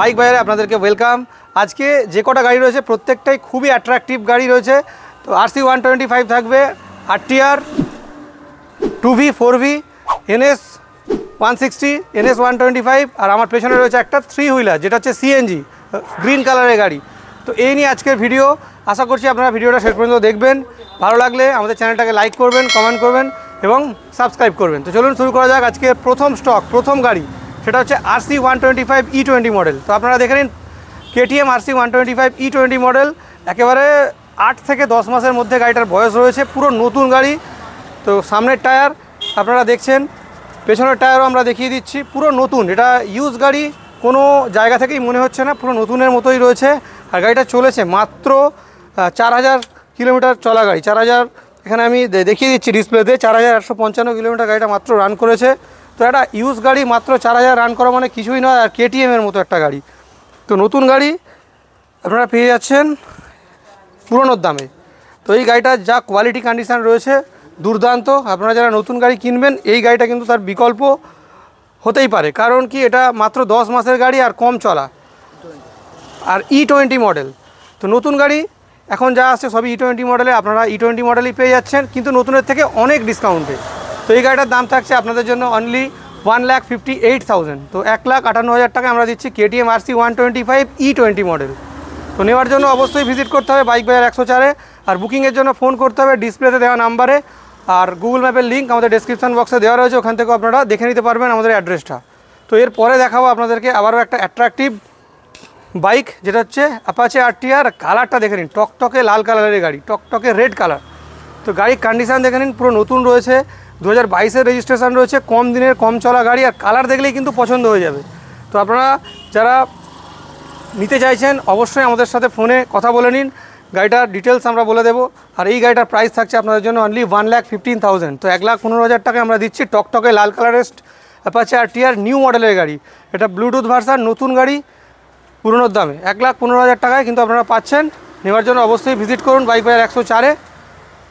bike বাইরে আপনাদেরকে welcome আজকে যে কটা গাড়ি রয়েছে প্রত্যেকটাই খুবই অ্যাট্রাকটিভ গাড়ি রয়েছে তো আরসি ওয়ান টোয়েন্টি ফাইভ থাকবে RTR two V four V NS one sixty NS one twenty five আর আমার পেছনে রয়েছে একটা থ্রি হুইলার যেটা হচ্ছে সিএনজি গ্রিন কালারের গাড়ি তো এই নিয়ে আজকের ভিডিও আশা করছি আপনারা ভিডিওটা শেষ পর্যন্ত দেখবেন ভালো লাগলে আমাদের চ্যানেলটাকে লাইক করবেন কমেন্ট করবেন এবং সাবস্ক্রাইব করবেন তো চলুন শুরু করা যাক আজকে প্রথম স্টক প্রথম গাড়ি সেটা হচ্ছে RC one twenty five E twenty model তো আপনারা দেখে নিন KTM RC one twenty five E twenty model একেবারে আট থেকে দশ মাসের মধ্যে গাড়িটার বয়স রয়েছে পুরো নতুন গাড়ি তো সামনের টায়ার আপনারা দেখছেন পেছনের টায়ারও আমরা দেখিয়ে দিচ্ছি পুরো নতুন এটা ইউজ গাড়ি কোনো জায়গা থেকেই মনে হচ্ছে না পুরো নতুনের মতোই রয়েছে আর গাড়িটা চলেছে মাত্র চার হাজার কিলোমিটার চলা গাড়ি চার হাজার এখানে আমি দেখিয়ে দিচ্ছি ডিসপ্লেতে চার হাজার একশো পঞ্চান্ন কিলোমিটার গাড়িটা মাত্র রান করেছে তো একটা ইউজ গাড়ি মাত্র চার হাজার রান করা মানে কিছুই নয় আর কেটিএমের মতো একটা গাড়ি তো নতুন গাড়ি আপনারা পেয়ে যাচ্ছেন পুরোনোর দামে তো এই গাড়িটার যা কোয়ালিটি কন্ডিশান রয়েছে দুর্দান্ত আপনারা যারা নতুন গাড়ি কিনবেন এই গাড়িটা কিন্তু তার বিকল্প হতেই পারে কারণ কি এটা মাত্র দশ মাসের গাড়ি আর কম চলা আর ই টোয়েন্টি মডেল তো নতুন গাড়ি এখন যা আছে সবই e e ই টোয়েন্টি মডেলে আপনারা ই টোয়েন্টি মডেলই পেয়ে যাচ্ছেন কিন্তু নতুনের থেকে অনেক ডিসকাউন্টে তো এই গাড়িটার দাম থাকছে আপনাদের জন্য only one lakh fifty eight thousand তো এক লাখ আটান্ন হাজার টাকা আমরা দিচ্ছি KTM RC one twenty five E twenty model তো নেওয়ার জন্য অবশ্যই ভিজিট করতে হবে বাইক বাজার একশো চারে আর বুকিংয়ের জন্য ফোন করতে হবে ডিসপ্লেতে দেওয়া নাম্বারে আর গুগল ম্যাপের লিঙ্ক আমাদের ডিসক্রিপশন বক্সে দেওয়া রয়েছে ওখান থেকেও আপনারা দেখে নিতে পারবেন আমাদের অ্যাড্রেসটা তো এরপরে দেখাবো আপনাদেরকে আবারও একটা অ্যাট্রাকটিভ বাইক যেটা হচ্ছে আপাচে আরটিআর কালারটা দেখে নিন টকটকে লাল কালারের গাড়ি টকটকে রেড কালার তো গাড়ির কন্ডিশান দেখে নিন পুরো নতুন রয়েছে দু হাজার বাইশের রেজিস্ট্রেশন রয়েছে কম দিনের কম চলা গাড়ি আর কালার দেখলেই কিন্তু পছন্দ হয়ে যাবে তো আপনারা যারা নিতে চাইছেন অবশ্যই আমাদের সাথে ফোনে কথা বলে নিন গাড়িটার ডিটেলস আমরা বলে দেবো আর এই গাড়িটার প্রাইস থাকছে আপনাদের জন্য only one lakh fifteen thousand তো এক লাখ পনেরো হাজার টাকায় আমরা দিচ্ছি টকটকে লাল কালারের অ্যাপাচে আর টিয়ার নিউ মডেলের গাড়ি এটা ব্লুটুথ ভার্সার নতুন গাড়ি পুরোনোর দামে এক লাখ পনেরো হাজার টাকায় কিন্তু আপনারা পাচ্ছেন নেওয়ার জন্য অবশ্যই ভিজিট করুন বাইক বাজার একশো চারে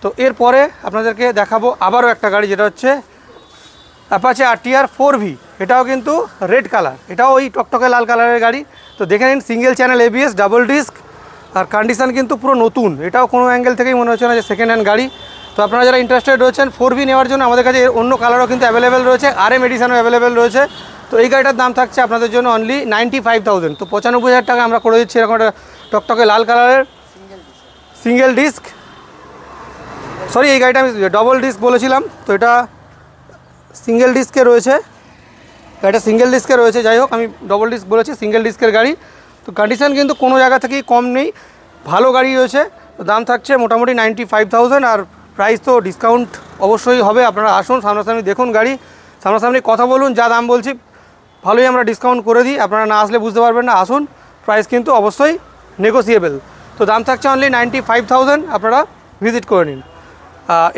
তো এরপরে আপনাদেরকে দেখাবো আবারও একটা গাড়ি যেটা হচ্ছে অ্যাপাচে আরটিআর ফোর ভি এটাও কিন্তু রেড কালার এটাও ওই টকটকে লাল কালারের গাড়ি তো দেখে নিন single channel ABS double disc আর কন্ডিশান কিন্তু পুরো নতুন এটাও কোনো অ্যাঙ্গেল থেকেই মনে হচ্ছে না যে সেকেন্ড হ্যান্ড গাড়ি তো আপনারা যারা ইন্টারেস্টেড রয়েছেন ফোর ভি নেওয়ার জন্য আমাদের কাছে অন্য কালারও কিন্তু অ্যাভেলেবেল রয়েছে আর এম এডিশানও অ্যাভেলেবেল রয়েছে তো এই গাড়িটার দাম থাকছে আপনাদের জন্য অনলি নাইনটি ফাইভ থাউজেন্ড তো পঁচানব্বই হাজার টাকা আমরা করে দিচ্ছি এরকম একটা টকটকে লাল কালারের সিঙ্গেল ডিস্ক সরি এই গাড়িটা আমি ডবল ডিস্ক বলেছিলাম তো এটা সিঙ্গেল ডিস্কে রয়েছে গাড়িটা সিঙ্গেল ডিস্কে রয়েছে যাই হোক আমি ডবল ডিস্ক বলেছি সিঙ্গেল ডিস্কের গাড়ি তো কন্ডিশান কিন্তু কোনো জায়গা থেকেই কম নেই ভালো গাড়ি রয়েছে দাম থাকছে মোটামুটি নাইনটি ফাইভ আর প্রাইস তো ডিসকাউন্ট অবশ্যই হবে আপনারা আসুন সামনাসামনি দেখুন গাড়ি সামনাসামনি কথা বলুন যা দাম বলছি ভালোই আমরা ডিসকাউন্ট করে দিই আপনারা না আসলে বুঝতে পারবেন না আসুন প্রাইস কিন্তু অবশ্যই নেগোসিয়েবল তো দাম থাকছে অনলি নাইনটি ফাইভ আপনারা ভিজিট করে নিন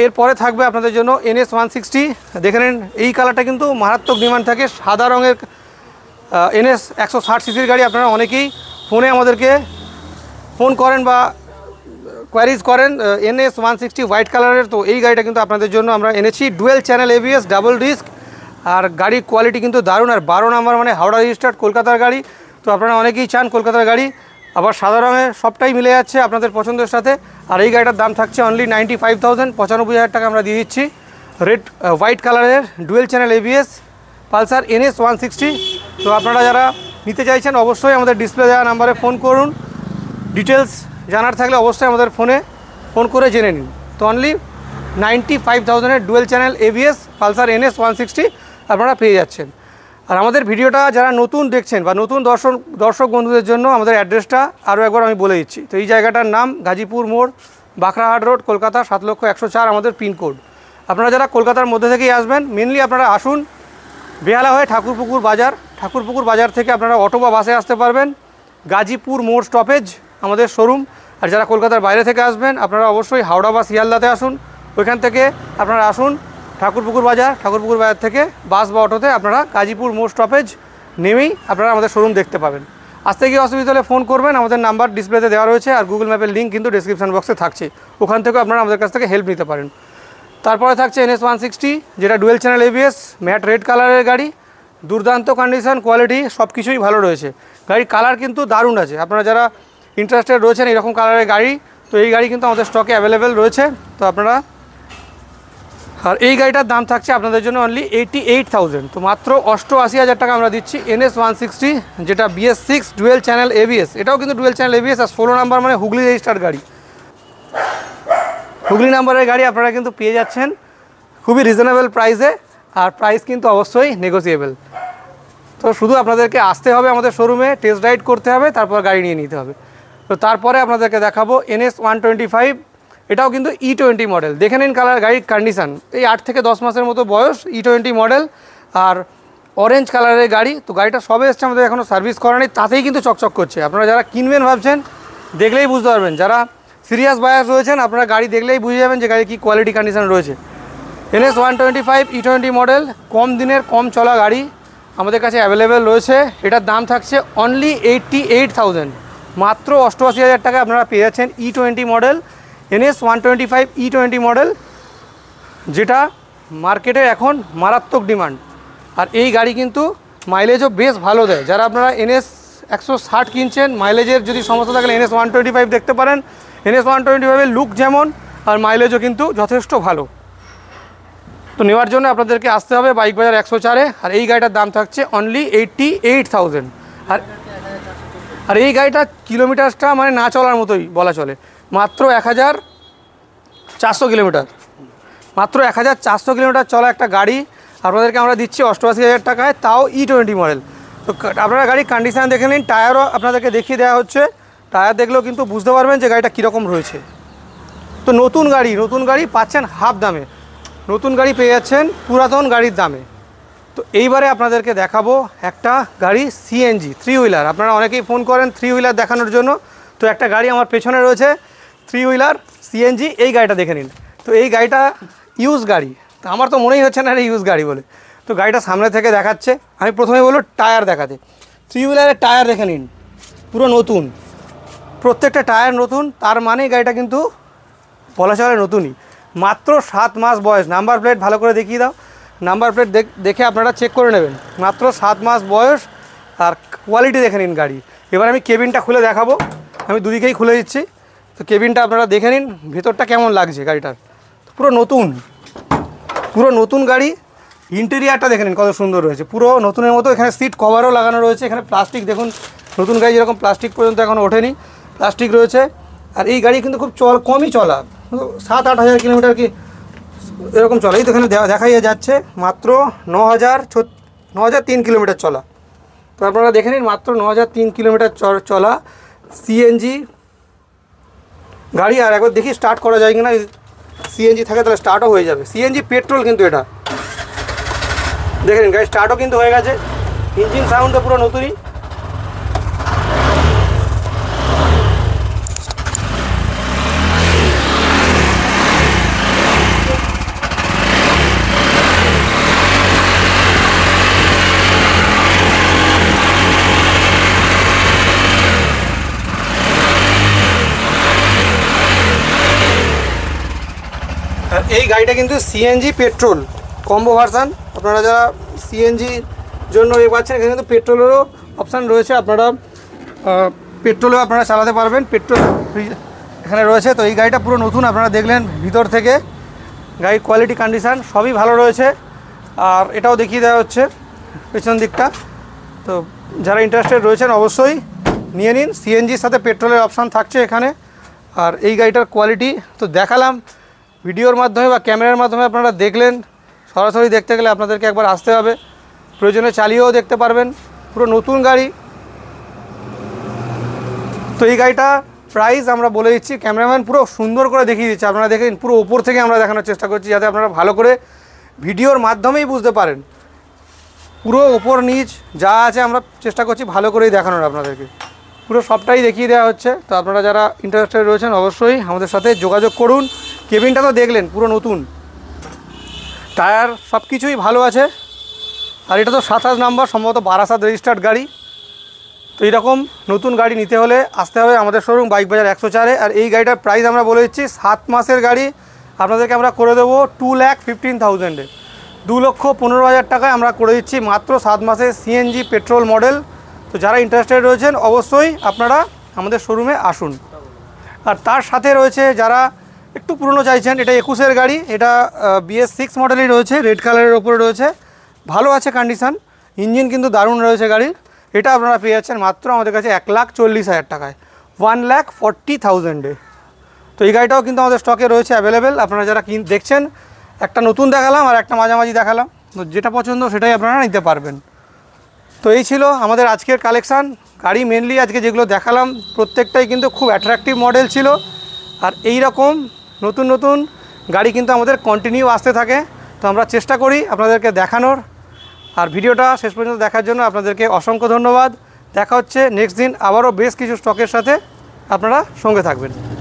এরপরে থাকবে আপনাদের জন্য এনএস ওয়ান সিক্সটি দেখে নেন এই কালারটা কিন্তু মারাত্মক ডিমান্ড থাকে সাদা রঙের এনএস একশো ষাট সিসির গাড়ি আপনারা অনেকেই ফোনে আমাদেরকে ফোন করেন বা কোয়ারিজ করেন এনএস ওয়ান সিক্সটি হোয়াইট কালারের তো এই গাড়িটা কিন্তু আপনাদের জন্য আমরা এনেছি dual channel ABS double disc আর গাড়ির কোয়ালিটি কিন্তু দারুণ আর বারো নাম্বার মানে হাওড়া রেজিস্টার্ড কলকাতার গাড়ি তো আপনারা অনেকেই চান কলকাতার গাড়ি আবার সাদা রঙের সবটাই মিলে যাচ্ছে আপনাদের পছন্দের সাথে আর এই গাড়িটার দাম থাকছে অনলি নাইনটি ফাইভ থাউজেন্ড পঁচানব্বই হাজার টাকা আমরা দিয়ে দিচ্ছি রেড হোয়াইট কালারের dual channel ABS Pulsar NS one sixty তো আপনারা যারা নিতে চাইছেন অবশ্যই আমাদের ডিসপ্লে দেওয়া নাম্বারে ফোন করুন ডিটেলস জানার থাকলে অবশ্যই আমাদের ফোনে ফোন করে জেনে নিন তো অনলি নাইনটি ফাইভ থাউজেন্ডের dual channel ABS Pulsar NS one sixty আপনারা পেয়ে যাচ্ছেন আর আমাদের ভিডিওটা যারা নতুন দেখছেন বা নতুন দর্শক দর্শক বন্ধুদের জন্য আমাদের অ্যাড্রেসটা আরও একবার আমি বলে দিচ্ছি তো এই জায়গাটার নাম গাজীপুর মোড় বাঁকড়াহাট রোড কলকাতা সাত লক্ষ একশো চার আমাদের পিনকোড আপনারা যারা কলকাতার মধ্যে থেকেই আসবেন মেনলি আপনারা আসুন বেহালা হয়ে ঠাকুরপুকুর বাজার ঠাকুরপুকুর বাজার থেকে আপনারা অটো বা বাসে আসতে পারবেন গাজীপুর মোড় স্টপেজ আমাদের শোরুম আর যারা কলকাতার বাইরে থেকে আসবেন আপনারা অবশ্যই হাওড়া বা শিয়ালদাতে আসুন ওইখান থেকে আপনারা আসুন ঠাকুরপুকুর বাজার ঠাকুরপুকুর বাজার থেকে বাস বা অটোতে আপনারা গাজীপুর মোড় স্টপেজ নেমেই আপনারা আমাদের শোরুম দেখতে পাবেন আসতে গিয়ে অসুবিধা হলে ফোন করবেন আমাদের নাম্বার ডিসপ্লেতে দেওয়া রয়েছে আর গুগল ম্যাপের লিঙ্ক কিন্তু ডিসক্রিপশান বক্সে থাকছে ওখান থেকে আপনারা আমাদের কাছ থেকে হেল্প নিতে পারেন তারপরে থাকছে এনএস ওয়ান সিক্সটি যেটা dual channel ABS matte red কালারের গাড়ি দুর্দান্ত কন্ডিশন কোয়ালিটি সব কিছুই ভালো রয়েছে গাড়ির কালার কিন্তু দারুণ আছে আপনারা যারা ইন্টারেস্টেড রয়েছেন এরকম কালারের গাড়ি তো এই গাড়ি কিন্তু আমাদের স্টকে অ্যাভেলেবেল রয়েছে তো আপনারা আর এই গাড়িটার দাম থাকছে আপনাদের জন্য অনলি এইটি এইট থাউজেন্ড তো মাত্র অষ্টআশি হাজার টাকা আমরা দিচ্ছি এনএস ওয়ান সিক্সটি যেটা BS six dual channel ABS এটাও কিন্তু ডুয়েল চ্যানেল এবিএস আর ষোলো নাম্বার মানে হুগলি রেজিস্টার গাড়ি হুগলি নাম্বারের গাড়ি আপনারা কিন্তু পেয়ে যাচ্ছেন খুবই রিজনেবল প্রাইসে আর প্রাইস কিন্তু অবশ্যই নেগোসিয়েবল তো শুধু আপনাদেরকে আসতে হবে আমাদের শোরুমে টেস্ট রাইড করতে হবে তারপর গাড়ি নিয়ে নিতে হবে তো তারপরে আপনাদেরকে দেখাবো এনএস ওয়ান টোয়েন্টি ফাইভ এটাও কিন্তু ই টোয়েন্টি মডেল দেখে নিন কালার গাড়ির কন্ডিশান এই আট থেকে দশ মাসের মতো বয়স ই টোয়েন্টি মডেল আর অরেঞ্জ কালারের গাড়ি তো গাড়িটা সবে এসছে আমাদের এখনও সার্ভিস করা নেই তাতেই কিন্তু চকচক করছে আপনারা যারা কিনবেন ভাবছেন দেখলেই বুঝতে পারবেন যারা সিরিয়াস বায়াস রয়েছেন আপনারা গাড়ি দেখলেই বুঝে যাবেন যে গাড়ির কী কোয়ালিটি কন্ডিশান রয়েছে NS one twenty five E twenty model কম দিনের কম চলা গাড়ি আমাদের কাছে অ্যাভেলেবেল রয়েছে এটার দাম থাকছে অনলি এইটটি এইট থাউজেন্ড মাত্র অষ্টআশি হাজার টাকা আপনারা পেয়ে যাচ্ছেন E twenty model NS one twenty five E twenty model যেটা মার্কেটে এখন মারাত্মক ডিমান্ড আর এই গাড়ি কিন্তু মাইলেজও বেশ ভালো দেয় যারা আপনারা এনএস একশো ষাট কিনছেন মাইলেজের যদি সমস্যা থাকলে এনএস ওয়ান টোয়েন্টি ফাইভ দেখতে পারেন এনএস ওয়ান টোয়েন্টি ফাইভের লুক যেমন আর মাইলেজও কিন্তু যথেষ্ট ভালো তো নেওয়ার জন্য আপনাদেরকে আসতে হবে বাইক বাজার একশো চারে আর এই গাড়িটার দাম থাকছে অনলি এইটটি এইট থাউজেন্ড আর আর এই গাড়িটা কিলোমিটারটা মানে না চলার মতোই বলা চলে মাত্র এক হাজার চারশো কিলোমিটার মাত্র এক হাজার চারশো কিলোমিটার চলা একটা গাড়ি আপনাদেরকে আমরা দিচ্ছি অষ্টআশি হাজার টাকায় তাও ই টোয়েন্টি মডেল তো আপনারা গাড়ির কন্ডিশান দেখে নিন টায়ারও আপনাদেরকে দেখিয়ে দেওয়া হচ্ছে টায়ার দেখলেও কিন্তু বুঝতে পারবেন যে গাড়িটা কীরকম রয়েছে তো নতুন গাড়ি নতুন গাড়ি পাচ্ছেন হাফ দামে নতুন গাড়ি পেয়ে যাচ্ছেন পুরাতন গাড়ির দামে তো এইবারে আপনাদেরকে দেখাবো একটা গাড়ি সিএনজি থ্রি হুইলার আপনারা অনেকেই ফোন করেন থ্রি হুইলার দেখানোর জন্য তো একটা গাড়ি আমার পেছনে রয়েছে থ্রি হুইলার সিএনজি এই গাড়িটা দেখে নিন তো এই গাড়িটা ইউজ গাড়ি তো আমার তো মনেই হচ্ছে না এটা ইউজ গাড়ি বলে তো গাড়িটা সামনে থেকে দেখাচ্ছে আমি প্রথমে বলবো টায়ার দেখাতে থ্রি হুইলারের টায়ার দেখে নিন পুরো নতুন প্রত্যেকটা টায়ার নতুন তার মানে গাড়িটা কিন্তু বলা চলে নতুনই মাত্র সাত মাস বয়স নাম্বার প্লেট ভালো করে দেখিয়ে দাও নাম্বার প্লেট দেখে আপনারা চেক করে নেবেন মাত্র সাত মাস বয়স আর কোয়ালিটি দেখে নিন গাড়ি এবার আমি কেবিনটা খুলে দেখাবো আমি দুদিকেই খুলে দিচ্ছি তো কেবিনটা আপনারা দেখে নিন ভেতরটা কেমন লাগছে গাড়িটার পুরো নতুন পুরো নতুন গাড়ি ইন্টেরিয়ারটা দেখে নিন কত সুন্দর রয়েছে পুরো নতুনের মতো এখানে সিট কভারও লাগানো রয়েছে এখানে প্লাস্টিক দেখুন নতুন গাড়ি যেরকম প্লাস্টিক পর্যন্ত এখন ওঠেনি প্লাস্টিক রয়েছে আর এই গাড়ি কিন্তু খুব চল কমই চলা সাত আট হাজার কিলোমিটার কি এরকম চলা এই তো এখানে দেখাই যাচ্ছে মাত্র ন হাজার ন হাজার তিন কিলোমিটার চলা তো আপনারা দেখে নিন মাত্র ন হাজার তিন কিলোমিটার চলা সিএনজি গাড়ি আর একবার দেখি স্টার্ট করা যায় কি না সিএনজি থাকে তাহলে স্টার্টও হয়ে যাবে সিএনজি পেট্রোল কিন্তু এটা দেখে নিন গাড়ি স্টার্টও কিন্তু হয়ে গেছে ইঞ্জিন সাউন্ড তো পুরো নতুনই গাড়িটা কিন্তু সিএনজি পেট্রোল কম্বো ভার্সান আপনারা যারা সিএনজির জন্য এ পাচ্ছেন এখানে কিন্তু পেট্রোলেরও অপশান রয়েছে আপনারা পেট্রোলেও আপনারা চালাতে পারবেন পেট্রোল এখানে রয়েছে তো এই গাড়িটা পুরো নতুন আপনারা দেখলেন ভিতর থেকে গাড়ির কোয়ালিটি কন্ডিশান সবই ভালো রয়েছে আর এটাও দেখিয়ে দেওয়া হচ্ছে পেছন দিকটা তো যারা ইন্টারেস্টেড রয়েছেন অবশ্যই নিয়ে নিন সিএনজির সাথে পেট্রোলের অপশান থাকছে এখানে আর এই গাড়িটার কোয়ালিটি তো দেখালাম ভিডিওর মাধ্যমে বা ক্যামেরার মাধ্যমে আপনারা দেখলেন সরাসরি দেখতে গেলে আপনাদেরকে একবার আসতে হবে প্রয়োজনে চালিয়েও দেখতে পারবেন পুরো নতুন গাড়ি তো এই গাড়িটা প্রাইস আমরা বলে দিচ্ছি ক্যামেরাম্যান পুরো সুন্দর করে দেখিয়ে দিচ্ছে আপনারা দেখেন পুরো ওপর থেকে আমরা দেখানোর চেষ্টা করছি যাতে আপনারা ভালো করে ভিডিওর মাধ্যমেই বুঝতে পারেন পুরো ওপর নিচ যা আছে আমরা চেষ্টা করছি ভালো করেই দেখানোর আপনাদেরকে পুরো সবটাই দেখিয়ে দেওয়া হচ্ছে তো আপনারা যারা ইন্টারেস্টেড রয়েছেন অবশ্যই আমাদের সাথে যোগাযোগ করুন কেবিনটা তো দেখলেন পুরো নতুন টায়ার সব কিছুই ভালো আছে আর এটা তো সাতাশ নাম্বার সম্ভবত বারাসাত রেজিস্টার্ড গাড়ি তো এইরকম নতুন গাড়ি নিতে হলে আসতে হবে আমাদের শোরুম বাইক বাজার একশো চারে আর এই গাড়িটার প্রাইস আমরা বলে দিচ্ছি সাত মাসের গাড়ি আপনাদেরকে আমরা করে দেবো টু ল্যাখ ফিফটিন থাউজেন্ডে দু লক্ষ পনেরো হাজার টাকায় আমরা করে দিচ্ছি মাত্র সাত মাসে সিএনজি পেট্রোল মডেল তো যারা ইন্টারেস্টেড রয়েছেন অবশ্যই আপনারা আমাদের শোরুমে আসুন আর তার সাথে রয়েছে যারা একটু পুরনো চাইছেন এটা একুশের গাড়ি এটা বিএস সিক্স মডেলই রয়েছে রেড কালারের ওপরে রয়েছে ভালো আছে কন্ডিশান ইঞ্জিন কিন্তু দারুণ রয়েছে গাড়ির এটা আপনারা পেয়ে যাচ্ছেন মাত্র আমাদের কাছে এক লাখ চল্লিশ হাজার টাকায় ওয়ান লাখ ফর্টি থাউজেন্ডে তো এই গাড়িটাও কিন্তু আমাদের স্টকে রয়েছে অ্যাভেলেবেল আপনারা যারা কিন দেখছেন একটা নতুন দেখালাম আর একটা মাঝামাঝি দেখালাম তো যেটা পছন্দ সেটাই আপনারা নিতে পারবেন তো এই ছিল আমাদের আজকের কালেকশান গাড়ি মেনলি আজকে যেগুলো দেখালাম প্রত্যেকটাই কিন্তু খুব অ্যাট্রাকটিভ মডেল ছিল আর এই রকম নতুন নতুন গাড়ি কিন্তু আমাদের কন্টিনিউ আসতে থাকে তো আমরা চেষ্টা করি আপনাদেরকে দেখানোর আর ভিডিওটা শেষ পর্যন্ত দেখার জন্য আপনাদেরকে অসংখ্য ধন্যবাদ দেখা হচ্ছে নেক্সট দিন আবারও বেশ কিছু স্টকের সাথে আপনারা সঙ্গে থাকবেন